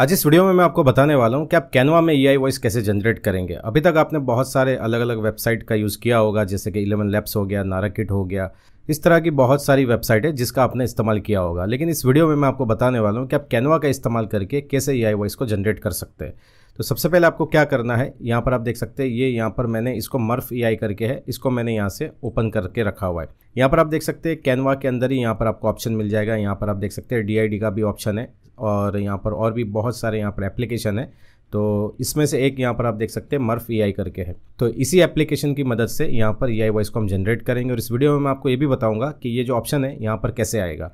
आज इस वीडियो में मैं आपको बताने वाला हूं कि आप कैनवा में ई आई वॉइस कैसे जनरेट करेंगे अभी तक आपने बहुत सारे अलग अलग वेबसाइट का यूज़ किया होगा जैसे कि इलेवन लैब्स हो गया नाराकिट हो गया इस तरह की बहुत सारी वेबसाइट है जिसका आपने इस्तेमाल किया होगा लेकिन इस वीडियो में मैं आपको बताने वाला हूँ कि आप कैनवा का इस्तेमाल करके कैसे ई आई वॉइस को जनरेट कर सकते हैं तो सबसे पहले आपको क्या करना है यहाँ पर आप देख सकते हैं ये यहाँ पर मैंने इसको मर्फ ई आई करके है इसको मैंने यहाँ से ओपन करके रखा हुआ है यहाँ पर आप देख सकते हैं कैनवा के अंदर ही यहाँ पर आपको ऑप्शन मिल जाएगा यहाँ पर आप देख सकते हैं डी आई डी का भी ऑप्शन है और यहाँ पर और भी बहुत सारे यहाँ पर एप्लीकेशन है तो इसमें से एक यहाँ पर आप देख सकते हैं मर्फ ए करके है तो इसी एप्लीकेशन की मदद से यहाँ पर ए वॉइस को हम जनरेट करेंगे और इस वीडियो में मैं आपको ये भी बताऊँगा कि ये जो ऑप्शन है यहाँ पर कैसे आएगा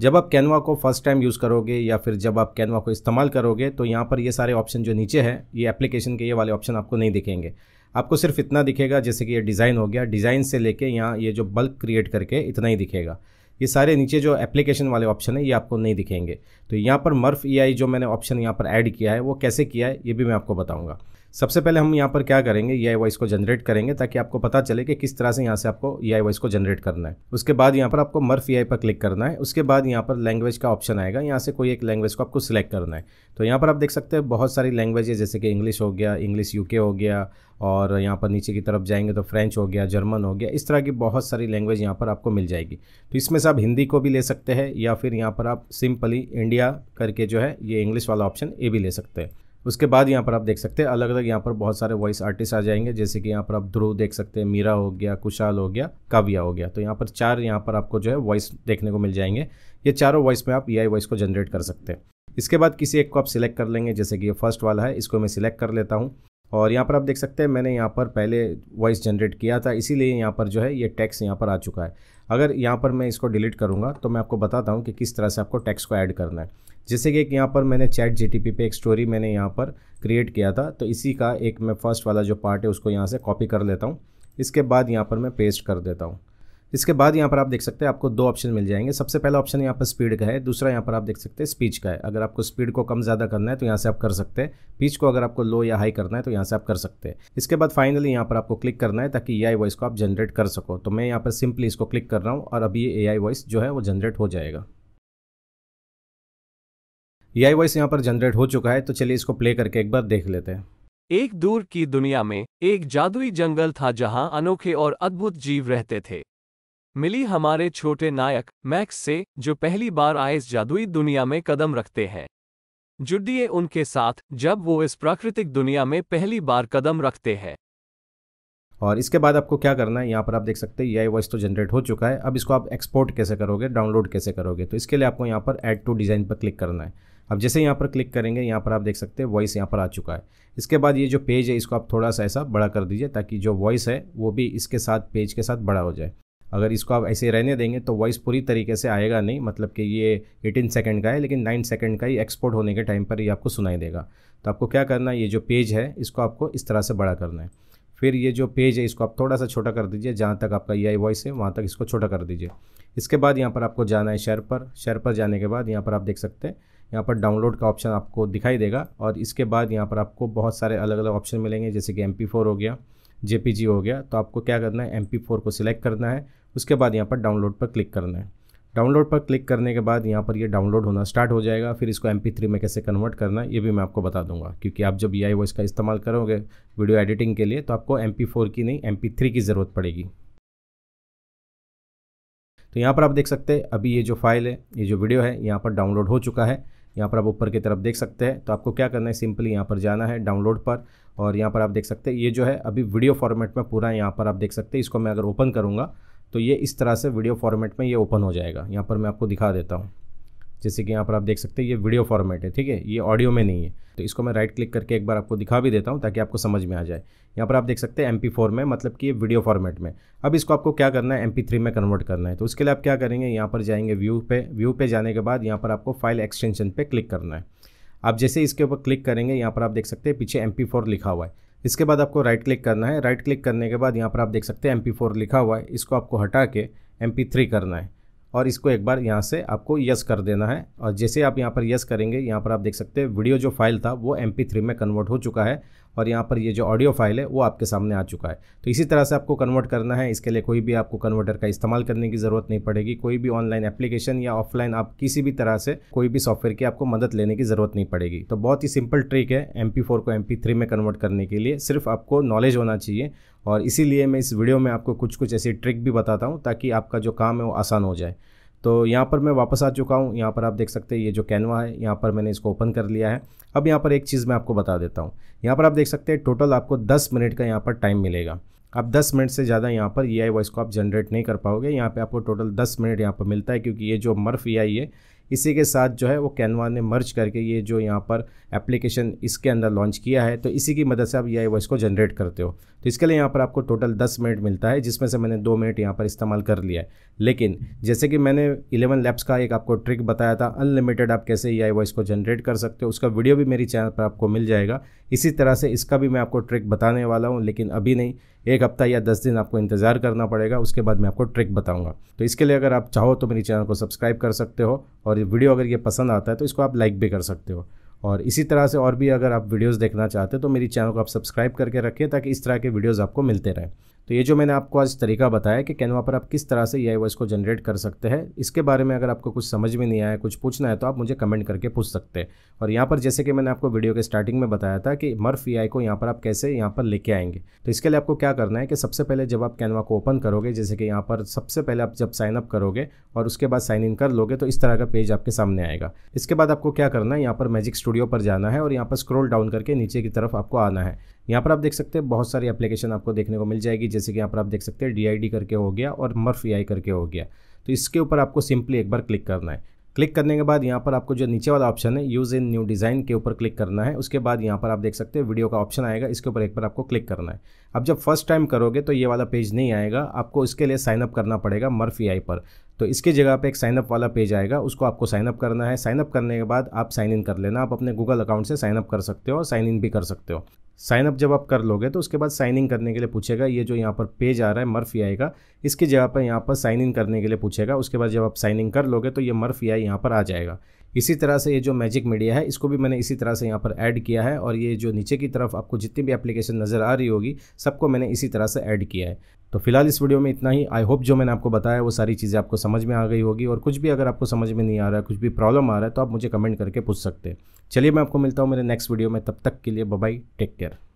जब आप कैनवा को फर्स्ट टाइम यूज़ करोगे या फिर जब आप कैनवा को इस्तेमाल करोगे तो यहाँ पर ये सारे ऑप्शन जो नीचे हैं ये एप्लीकेशन के ये वाले ऑप्शन आपको नहीं दिखेंगे आपको सिर्फ इतना दिखेगा जैसे कि ये डिज़ाइन हो गया डिज़ाइन से लेके यहाँ ये जो बल्क क्रिएट करके इतना ही दिखेगा ये सारे नीचे जो एप्लीकेशन वाले ऑप्शन है ये आपको नहीं दिखेंगे तो यहाँ पर मर्फ ई e जो मैंने ऑप्शन यहाँ पर ऐड किया है वो कैसे किया है ये भी मैं आपको बताऊँगा सबसे पहले हम यहाँ पर क्या करेंगे ई आई वॉइस को जनरेट करेंगे ताकि आपको पता चले कि किस तरह से यहाँ से आपको ई आई वॉइस को जनरेट करना है उसके बाद यहाँ पर आपको मर्फ ई आई पर क्लिक करना है उसके बाद यहाँ पर लैंग्वेज का ऑप्शन आएगा यहाँ से कोई एक लैंग्वेज को आपको सिलेक्ट करना है तो यहाँ पर आप देख सकते हैं बहुत सारी लैंग्वेज है जैसे कि इंग्लिश हो गया इंग्लिश यूके हो गया और यहाँ पर नीचे की तरफ जाएंगे तो फ्रेंच हो गया जर्मन हो गया इस तरह की बहुत सारी लैंग्वेज यहाँ पर आपको मिल जाएगी तो इसमें से आप हिंदी को भी ले सकते हैं या फिर यहाँ पर आप सिंपली इंडिया करके जो है ये इंग्लिश वाला ऑप्शन ये भी ले सकते हैं उसके बाद यहाँ पर आप देख सकते हैं अलग अलग यहाँ पर बहुत सारे वॉइस आर्टिस्ट आ जाएंगे जैसे कि यहाँ पर आप ध्रुव देख सकते हैं मीरा हो गया कुशाल हो गया काव्या हो गया तो यहाँ पर चार यहाँ पर आपको जो है वॉइस देखने को मिल जाएंगे ये चारों वॉइस में आप ए वॉइस को जनरेट कर सकते हैं इसके बाद किसी एक को आप सिलेक्ट कर लेंगे जैसे कि ये फर्स्ट वाला है इसको मैं सिलेक्ट कर लेता हूँ और यहाँ पर आप देख सकते हैं मैंने यहाँ पर पहले वॉइस जनरेट किया था इसीलिए यहाँ पर जो है ये टैक्स यहाँ पर आ चुका है अगर यहाँ पर मैं इसको डिलीट करूँगा तो मैं आपको बताता हूँ कि किस तरह से आपको टैक्स को ऐड करना है जैसे कि एक यहाँ पर मैंने चैट जी पे एक स्टोरी मैंने यहाँ पर क्रिएट किया था तो इसी का एक मैं फर्स्ट वाला जो पार्ट है उसको यहाँ से कॉपी कर लेता हूँ इसके बाद यहाँ पर मैं पेस्ट कर देता हूँ इसके बाद यहाँ पर आप देख सकते हैं आपको दो ऑप्शन मिल जाएंगे सबसे पहला ऑप्शन यहाँ पर स्पीड का है दूसरा यहाँ पर आप देख सकते हैं स्पीच का है अगर आपको स्पीड को कम ज़्यादा करना है तो यहाँ से आप कर सकते हैं पीच को अगर आपको लो या हाई करना है तो यहाँ से आप कर सकते हैं इसके बाद फाइनली यहाँ पर आपको क्लिक करना है ताकि ए आई वॉइस को आप जनरेट कर सको तो मैं यहाँ पर सिंपली इसको क्लिक कर रहा हूँ और अभी ये ए आई वॉइस जो है वो जनरेट हो जाएगा ए आई वॉइस यहाँ पर जनरेट हो चुका है तो चलिए इसको प्ले करके एक बार देख लेते हैं एक दूर की दुनिया में एक जादुई जंगल था जहां अनोखे और अद्भुत जीव रहते थे मिली हमारे छोटे नायक मैक्स से जो पहली बार आए इस जादुई दुनिया में कदम रखते हैं जुड़िए उनके साथ जब वो इस प्राकृतिक दुनिया में पहली बार कदम रखते हैं और इसके बाद आपको क्या करना है यहाँ पर आप देख सकते हैं ये वॉइस तो जनरेट हो चुका है अब इसको आप एक्सपोर्ट कैसे करोगे डाउनलोड कैसे करोगे तो इसके लिए आपको यहाँ पर ऐड टू डिज़ाइन पर क्लिक करना है अब जैसे यहाँ पर क्लिक करेंगे यहाँ पर आप देख सकते हैं वॉइस यहाँ पर आ चुका है इसके बाद ये जो पेज है इसको आप थोड़ा सा ऐसा बड़ा कर दीजिए ताकि जो वॉइस है वो भी इसके साथ पेज के साथ बड़ा हो जाए अगर इसको आप ऐसे रहने देंगे तो वॉइस पूरी तरीके से आएगा नहीं मतलब कि ये एटीन सेकेंड का है लेकिन नाइन सेकंड का ही एक्सपोर्ट होने के टाइम पर ये आपको सुनाई देगा तो आपको क्या करना है ये जो पेज है इसको आपको इस तरह से बड़ा करना है फिर ये जो पेज है इसको आप थोड़ा सा छोटा कर दीजिए जहाँ तक आपका ए वॉइस है वहाँ तक इसको छोटा कर दीजिए इसके बाद यहाँ पर आपको जाना है शेयर पर शेयर पर जाने के बाद यहाँ पर आप देख सकते हैं यहाँ पर डाउनलोड का ऑप्शन आपको दिखाई देगा और इसके बाद यहाँ पर आपको बहुत सारे अलग अलग ऑप्शन मिलेंगे जैसे कि एम हो गया जे हो गया तो आपको क्या करना है एम को सिलेक्ट करना है उसके बाद यहाँ पर डाउनलोड पर क्लिक करना है डाउनलोड पर क्लिक करने के बाद यहाँ पर ये यह डाउनलोड होना स्टार्ट हो जाएगा फिर इसको एम में कैसे कन्वर्ट करना है ये भी मैं आपको बता दूंगा क्योंकि आप जब ई आई वॉइस का इस्तेमाल करोगे वीडियो एडिटिंग के लिए तो आपको एम की नहीं एम की ज़रूरत पड़ेगी तो यहाँ पर आप देख सकते हैं अभी ये जो फाइल है ये जो वीडियो है यहाँ पर डाउनलोड हो चुका है यहाँ पर आप ऊपर की तरफ देख सकते हैं तो आपको क्या करना है सिंपली यहाँ पर जाना है डाउनलोड पर और यहाँ पर आप देख सकते हैं ये जो है अभी वीडियो फॉर्मेट में पूरा यहाँ पर आप देख सकते हैं इसको मैं अगर ओपन करूँगा तो ये इस तरह से वीडियो फॉर्मेट में ये ओपन हो जाएगा यहाँ पर मैं आपको दिखा देता हूँ जैसे कि यहाँ पर आप देख सकते हैं ये वीडियो फॉर्मेट है ठीक है ये ऑडियो में नहीं है तो इसको मैं राइट क्लिक करके एक बार आपको दिखा भी देता हूँ ताकि आपको समझ में आ जाए यहाँ पर आप देख सकते हैं एम फोर में मतलब कि ये वीडियो फॉर्मेट में अब इसको आपको क्या करना है एम थ्री में कन्वर्ट करना है तो उसके लिए आप क्या करेंगे यहाँ पर जाएंगे व्यू पे व्यू पे जाने के बाद यहाँ पर आपको फाइल एक्सटेंशन पर क्लिक करना है आप जैसे इसके ऊपर क्लिक करेंगे यहाँ पर आप देख सकते हैं पीछे एम लिखा हुआ है इसके बाद आपको राइट क्लिक करना है राइट क्लिक करने के बाद यहाँ पर आप देख सकते हैं एम लिखा हुआ है इसको आपको हटा के एम करना है और इसको एक बार यहाँ से आपको यस कर देना है और जैसे आप यहाँ पर यस करेंगे यहाँ पर आप देख सकते हैं वीडियो जो फाइल था वो एम में कन्वर्ट हो चुका है और यहाँ पर ये जो ऑडियो फाइल है वो आपके सामने आ चुका है तो इसी तरह से आपको कन्वर्ट करना है इसके लिए कोई भी आपको कन्वर्टर का इस्तेमाल करने की ज़रूरत नहीं पड़ेगी कोई भी ऑनलाइन एप्लीकेशन या ऑफलाइन आप किसी भी तरह से कोई भी सॉफ्टवेयर की आपको मदद लेने की ज़रूरत नहीं पड़ेगी तो बहुत ही सिंपल ट्रिक है एम को एम में कन्वर्ट करने के लिए सिर्फ आपको नॉलेज होना चाहिए और इसीलिए मैं इस वीडियो में आपको कुछ कुछ ऐसी ट्रिक भी बताता हूँ ताकि आपका जो काम है वो आसान हो जाए तो यहाँ पर मैं वापस आ चुका हूँ यहाँ पर आप देख सकते हैं ये जो कैनवा है यहाँ पर मैंने इसको ओपन कर लिया है अब यहाँ पर एक चीज़ मैं आपको बता देता हूँ यहाँ पर आप देख सकते हैं टोटल आपको 10 मिनट का यहाँ पर टाइम मिलेगा आप 10 मिनट से ज़्यादा यहाँ पर ई e वॉइस को आप जनरेट नहीं कर पाओगे यहाँ पर आपको टोटल दस मिनट यहाँ पर मिलता है क्योंकि ये जो मर्फ ई e है इसी के साथ जो है वो कैनवा ने मर्ज करके ये जो यहाँ पर एप्लीकेशन इसके अंदर लॉन्च किया है तो इसी की मदद से आप ई आई वॉइस को जनरेट करते हो तो इसके लिए यहाँ पर आपको टोटल दस मिनट मिलता है जिसमें से मैंने दो मिनट यहाँ पर इस्तेमाल कर लिया है लेकिन जैसे कि मैंने इलेवन लैब्स का एक आपको ट्रिक बताया था अनलिमिटेड आप कैसे ई e वॉइस को जनरेट कर सकते हो उसका वीडियो भी मेरी चैनल पर आपको मिल जाएगा इसी तरह से इसका भी मैं आपको ट्रिक बताने वाला हूँ लेकिन अभी नहीं एक हफ्ता या दस दिन आपको इंतज़ार करना पड़ेगा उसके बाद मैं आपको ट्रिक बताऊँगा तो इसके लिए अगर आप चाहो तो मेरी चैनल को सब्सक्राइब कर सकते हो और वीडियो अगर ये पसंद आता है तो इसको आप लाइक भी कर सकते हो और इसी तरह से और भी अगर आप वीडियोस देखना चाहते हैं तो मेरी चैनल को आप सब्सक्राइब करके रखें ताकि इस तरह के वीडियोस आपको मिलते रहें तो ये जो मैंने आपको आज तरीका बताया कि कैनवा पर आप किस तरह से ई वॉइस को जनरेट कर सकते हैं इसके बारे में अगर आपको कुछ समझ में नहीं आया कुछ पूछना है तो आप मुझे कमेंट करके पूछ सकते हैं और यहाँ पर जैसे कि मैंने आपको वीडियो के स्टार्टिंग में बताया था कि मर्फ ई को यहाँ पर आप कैसे यहाँ पर लेके आएंगे तो इसके लिए आपको क्या करना है कि सबसे पहले जब आप कैनवा को ओपन करोगे जैसे कि यहाँ पर सबसे पहले आप जब साइनअप करोगे और उसके बाद साइन इन कर लोगे तो इस तरह का पेज आपके सामने आएगा इसके बाद आपको क्या करना है यहाँ पर मैजिक स्टूडियो पर जाना है और यहाँ पर स्क्रोल डाउन करके नीचे की तरफ आपको आना है यहाँ पर आप देख सकते हैं बहुत सारी एप्लीकेशन आपको देखने को मिल जाएगी जैसे कि यहाँ पर आप देख सकते हैं डी करके हो गया और मर्फ ई करके हो गया तो इसके ऊपर आपको सिंपली एक बार क्लिक करना है क्लिक करने के बाद यहाँ पर आपको जो नीचे वाला ऑप्शन है यूज़ इन न्यू डिज़ाइन के ऊपर क्लिक करना है उसके बाद यहाँ पर आप देख सकते हैं वीडियो का ऑप्शन आएगा इसके ऊपर एक बार आपको क्लिक करना है अब जब फर्स्ट टाइम करोगे तो ये वाला पेज नहीं आएगा आपको इसके लिए साइनअप करना पड़ेगा मर्फ ई पर तो इसके जगह पे एक साइनअप वाला पेज आएगा उसको आपको साइनअप करना है साइनअप करने के बाद आप साइन इन कर लेना आप अपने गूगल अकाउंट से साइनअप कर सकते हो और साइन इन भी कर सकते हो साइनअप जब आप कर लोगे तो उसके बाद साइन इन करने के लिए पूछेगा ये जो यहाँ पर पेज आ रहा है मर्फ ई आएगा इसकी जगह पर यहाँ पर साइन इन करने के लिए पूछेगा उसके बाद जब आप साइन इन कर लोगे तो ये मर्फ आई यहाँ पर आ जाएगा इसी तरह से ये जो मैजिक मीडिया है इसको भी मैंने इसी तरह से यहाँ पर ऐड किया है और ये जो नीचे की तरफ आपको जितनी भी एप्लीकेशन नज़र आ रही होगी सबको मैंने इसी तरह से ऐड किया है तो फिलहाल इस वीडियो में इतना ही आई होप जो मैंने आपको बताया वो सारी चीज़ें आपको समझ में आ गई होगी और कुछ भी अगर आपको समझ में नहीं आ रहा है कुछ भी प्रॉब्लम आ रहा है तो आप मुझे कमेंट करके पूछ सकते हैं चलिए मैं आपको मिलता हूँ मेरे नेक्स्ट वीडियो में तब तक के लिए बाय टेक केयर